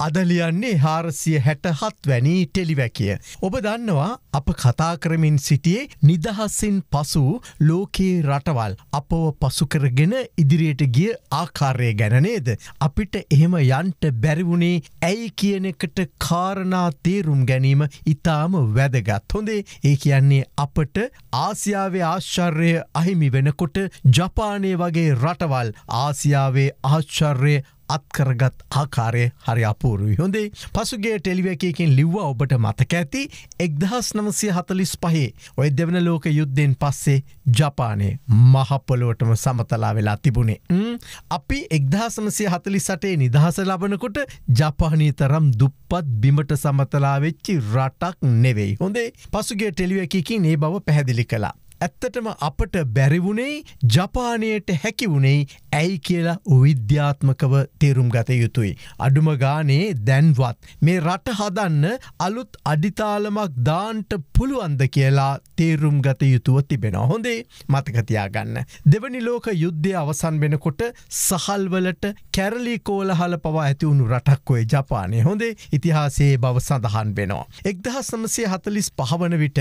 අදලියන්නේ හාරසිය හැට හත්වැනි ටෙලිවැකිය. ඔබ දන්නවා අප කතා කරමින් සිටියේ නිදහස්සින් පසු ලෝකයේ රටවල් අපව පසුකරගෙන ඉදිරියට ගිය ආකාරය ගැනනේද. අපිට එහෙම යන්ට බැරිවුණේ ඇයි කියන එකට කාරණා තේරුම් ගැනීම ඉතාම වැදගත් හොඳේ ඒ කියන්නේ අපට ආසියාවේ ආශ්චර්ය අහිමි වෙනකොට ජපානය වගේ රටවල් ආසියාවේ ආශ්චර්ය අත්කරගත් ආකාරය හරි අපූරුයි හොඳේ පසුගේ ටෙලිවකයකින් ලිව්වා ඔබට මතක ඇති එක්දහස් නමසය හතලිස් පහේ ඔය දෙවන ලෝක යුද්ධෙන් පස්සේ ජපානය මහපොලෝටම සමතලා වෙලා තිබුණේ. අපි එක්දහසමසය හතලි සටේ නිදහස ලබනකොට ජපානී තරම් දුප්පත් බිමට සමතලා වෙච්චි රටක් නෙවෙයි හොඳේ පසුගේ ටෙලිවකකින් ඒ බව පැහැදිලි කලා. ඇත්තටම අපට බැරිවුණේ ජපානයට හැකිවුණේ ඇයි කියලා උවිද්‍යාත්මකව තේරුම් ගත යුතුයි. අඩුම ගානේ දැන්වත් මේ රට හදන්න අලුත් අඩිතාලමක් දාන්ට පුළුවන්ද කියලා තේරුම් ගත යුතුව තිබෙන හොඳේ මතකතියාගන්න. දෙවනි ලෝක යුද්ධය අවසන් වෙනකොට සහල්වලට කැරලි කෝලහල පවා ඇතිවුණු රටක්කොේ ජපානය හොඳේ ඉතිහාසේ බව සඳහන් වෙනවා. එක්දහ සමසය හතලිස් පහවන විට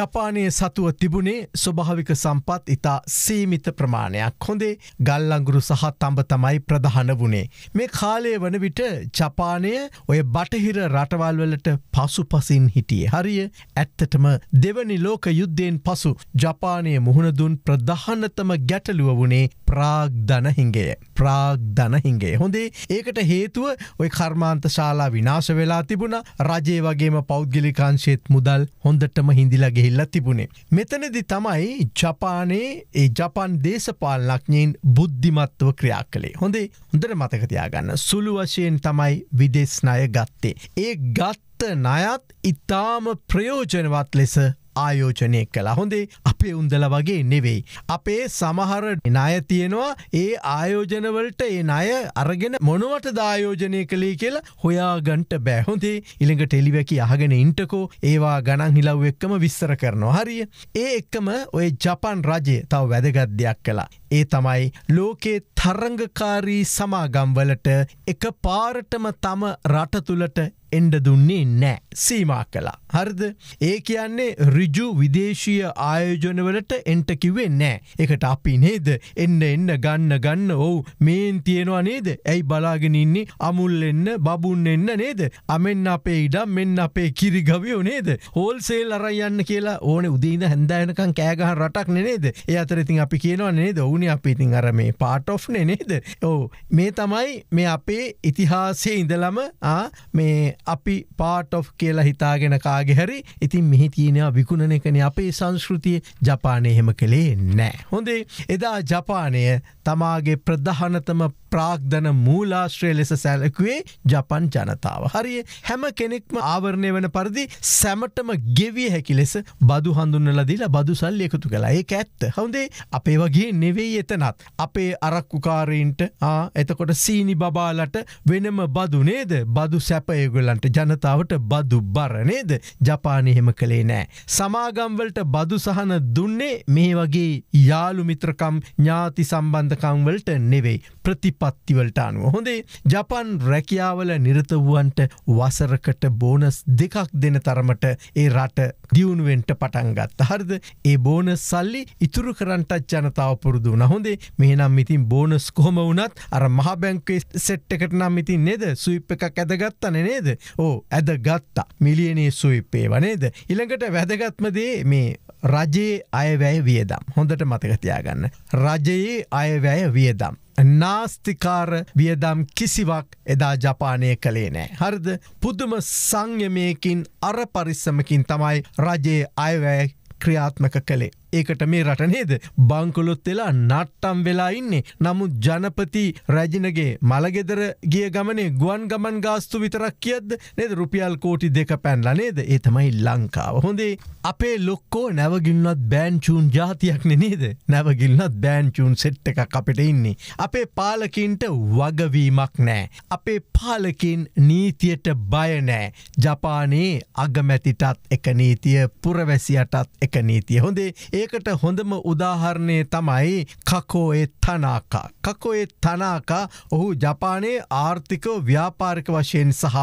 ජපානය සතුව තිබුණේ ස්වභාවික සම්පත් ඉතා සීමිත ප්‍රමාණයක් හොඳේ ගල්ලංගුරු සහ තඹ තමයි ප්‍රධහන වුණේ. මේ කාලය වන විට ජපානය ඔය බටහිර රටවල්වලට පසු පසින් හිටියේ හරිය ඇත්තටම දෙවනි ලෝක යුද්ධයෙන් පසු ජපානය මුහුණදුන් ප්‍රධහනතම ගැටලුව වුණේ ප්‍රාග්ධන හිංගේ. ප්‍රාග්ධන හිංගේ. හොඳේ ඒකට හේතුව ඔය කර්මාන්ත ශාලා විනාශ වෙලා තිබුණ රජේ වගේම පෞද්ගලිකාංශයත් මුදල් හොඳටම හිඳිලා ගෙහිල්ල තිබුණේ. මෙතනදි තමයි ජපානයේ ඒ ජපන් දේශපාලනක්ඥයෙන් බුද්ධිමත්ව ක්‍රියා කළේ. හොඳේ හොඳට මතකතියාගන්න සුළු වශයෙන් තමයි විදේශනය ගත්තේ. ඒ ගත්ත ණයත් ඉතාම ප්‍රයෝජනවත් ලෙස ආයෝජනය කලා හොඳේ අපේ උන්දල වගේ නෙවෙයි. අපේ සමහර ණය තියෙනවා ඒ ආයෝජනවලට ඒ අය අරගෙන මොනුවට දායෝජනය කළේ කියලා හොයාගන්ට බෑහොඳේ ඉළඟ ටෙලිවැකි අහගෙන ඉන්ටකෝ ඒවා ගණන් හිලව් එක්කම විස්සර කරනවා හරිය. ඒ එක්කම ඔය ජපන් රජය තව වැදගත්දයක් කලා. ඒ තමයි ලෝකේ තරංගකාරී සමාගම්වලට එක පාරටම තම රටතුළට එන්ඩ දුන්නේ නෑ සීමා කලා. හරිද ඒ කියන්නේ රිජු විදේශීය ආයෝජනවලට එන්ටකිවේ නෑ. එකට අපි නේද එන්න එන්න ගන්න ගන්න ඔවු මේන් තියෙනවා නේද ඇයි බලාගෙනඉන්නේ අමුල් එන්න බබුන් එන්න නේද අමෙන් අපේ ඉඩම් මෙන්න අපේ කිරිගවියෝ නේද හෝල් සේල් අරයන්න කියලා ඕන උදීන හැඳෑනකං කෑගහ රටක් නේද ඒ අතරඉතින් අපි කියනවා නේද ඕන ඕනි අපිඉතින් අර මේ පාට ඔෆ් නනේද ඕ මේ තමයි මේ අපේ ඉතිහාසේ ඉඳලම මේ අපි පාට ඔෆ් කියලා හිතාගෙන කාගෙහැරි ඉතින් මෙහි තියනයා විකුණන එකන අපේ සංස්කෘතිය ජපානය හෙම කළේ නෑ හොඳේ එදා ජපානය තමාගේ ප්‍රධානතම ප්‍රාග්ධන මූලාශ්‍රය ලෙස සැලකුවේ ජපන් ජනතාව හරිය හැම කෙනෙක්ම ආවරණය වන පරිදි සැමටම ගෙවිය හැකි ලෙස බදු හඳුන්නලදිලා බදු සල්ලි එකතු කලා ඒ ඇත්ත හොඳේ අපේ වගේ නෙවෙයි හැබැයි එතනත් අපේ අරක්කුකාරීන්ට එතකොට සීනි බබාලට වෙනම බදු නේද බදු සැපයගොල්ලන්ට ජනතාවට බදු බර නේද ජපානහෙම කළේ නෑ. සමාගම්වලට බදු සහන දුන්නේ මේ වගේ යාළු මිත්‍රකම් ඥාති සම්බන්ධකම්වලට නෙවෙයි ප්‍රතිපත්තිවලට අනුව හොඳේ ජපන් රැකියාවල නිරතවුවන්ට වසරකට බෝනස් දෙකක් දෙන තරමට ඒ රට දියුණුවෙන්ට පටන්ගත්. හරිද ඒ බෝන සල්ලි ඉතුරු කරන්ටත් ජනතාව පුරුදු වුණ හොඳේ මෙහනම් ඉතින් බෝනස් කොහොම වනත් අර මහබැංකේ සෙට්ටකට නම් ඉතින් නෙද සුයිප් එකක් ඇදගත්තන නේද ඕ ඇද ගත්තා මිලියනේ සුයිප්පේ වනේද ඉළඟට වැදගත්මදේ මේ රජයේ අයවැය වියදම් හොඳට මතකතියාගන්න. රජයේ අයවැය වියදම්. නාස්තිකාර වියදම් කිසිවක් එදා ජපානය කළේ නෑ. හරිද පුදුම සංයමයකින් අර පරිස්සමකින් තමයි රජයේ අයවැය ක්‍රියාත්මක කළේ. ඒකට මේ රට නේද බංකොලොත් වෙලා නට්ටම් වෙලා ඉන්නේ නමුත් ජනපති රැජිනගේ මළගෙදර ගිය ගමනේ ගුවන් ගමන් ගාස්තු විතරක් කියද නේද රුපියල් කෝටි දෙක පැන්ලා නේද ඒතමයි ලංකාව හොඳේ අපේ ලොක්කෝ නැවගිල්ලත් බෑන්චූන් ජාතියක්න නේද නැවගිල්ලත් බෑන්චූන් සෙට් එකක් අපිට ඉන්නේ අපේ පාලකින්ට වගවීමක් නෑ අපේ පාලකින් නීතියට බයනෑ ජපානයේ අගමැතිටත් එක නීතිය පුරවැසියටත් එක නීතිය හොඳේ ඒ ඒකට හොඳම උදාහරණය තමයි කකෝයේ තනාකා. කකොයේ තනාකා ඔහු ජපානයේ ආර්ථික ව්‍යාපාරික වශයෙන් සහ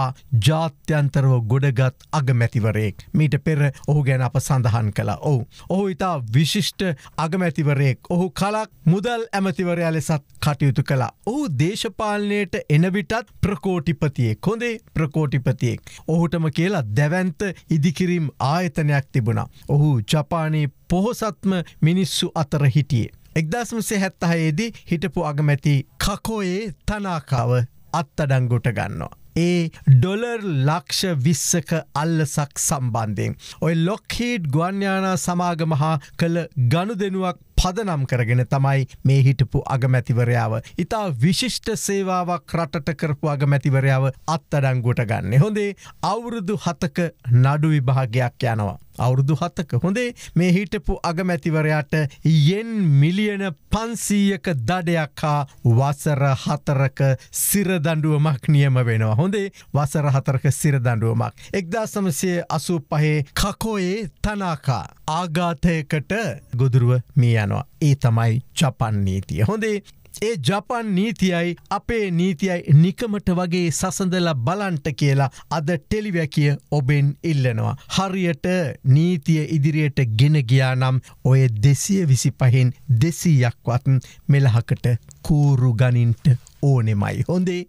ජාත්‍යන්තරව ගොඩගත් අගමැතිවරයෙක්. මීට පෙර ඔහු ගැන අප සඳහන් කළ ඔවු. ඔහු ඉතා විශිෂ්ට අගමැතිවරයෙක් ඔහු කලක් මුදල් ඇමතිවරයා ලෙසත් කටයුතු කලා. ඔහු දේශපාලනයට එනවිටත් ප්‍රකෝටිපතියෙක් කොඳේ ප්‍රකෝටිපතියෙක්. ඔහුටම කියලා දැවන්ත ඉදිකිරීම් ආයතනයක් තිබුණා. ඔහු ජපානයේ පොහොසත්ම මිනිස්සු අතර හිටියේ. එක්දස්මසේ හැත්තහයේදී හිටපු අගමැති කකෝයේ තනාකාව අත්තඩංගුට ගන්නවා. ඒ ඩොලර් ලක්ෂ විස්සක අල්ලසක් සම්බන්ධයෙන්. ඔය ලොක්හිඩ් ගුවන්්‍යානා සමාගම හා කළ ගණු දෙනුවක් පදනම් කරගෙන තමයි මේ හිටපු අගමැතිවරයාව. ඉතා විශිෂ්ට සේවාවක් රටට කරපු අගමැතිවරයාව අත්තඩංගුවට ගන්න. හොඳේ අවුරුදු හතක නඩු විභාගයක් යනවා. අවුරුදු හත්තක හොඳේ මේ හිටපු අගමැතිවරයාට යෙන් මිලියන පන්සීයක දඩයක්කා වසර හතරක සිරදඩුවමක් නියම වෙනවා හොඳේ වසර හතරක සිරදඩුවමක්. එක්දා සමසය අසූ පහේ කකෝයේ තනාකා ආගාතයකට ගොදුරුව මියන. යනවා ඒ තමයි ජපන් නීතිය හොඳේ ඒ ජපන් නීතියයි අපේ නීතියයි නිකමට වගේ සසඳල බලන්ට කියලා අද ටෙලිවැකිය ඔබෙන් ඉල්ලනවා. හරියට නීතිය ඉදිරියට ගෙන ගියා නම් ඔය දෙසිය විසි පහෙන් දෙසීයක්වත් මෙලහකට කූරු ගනින්ට ඕනෙමයි හොඳේ.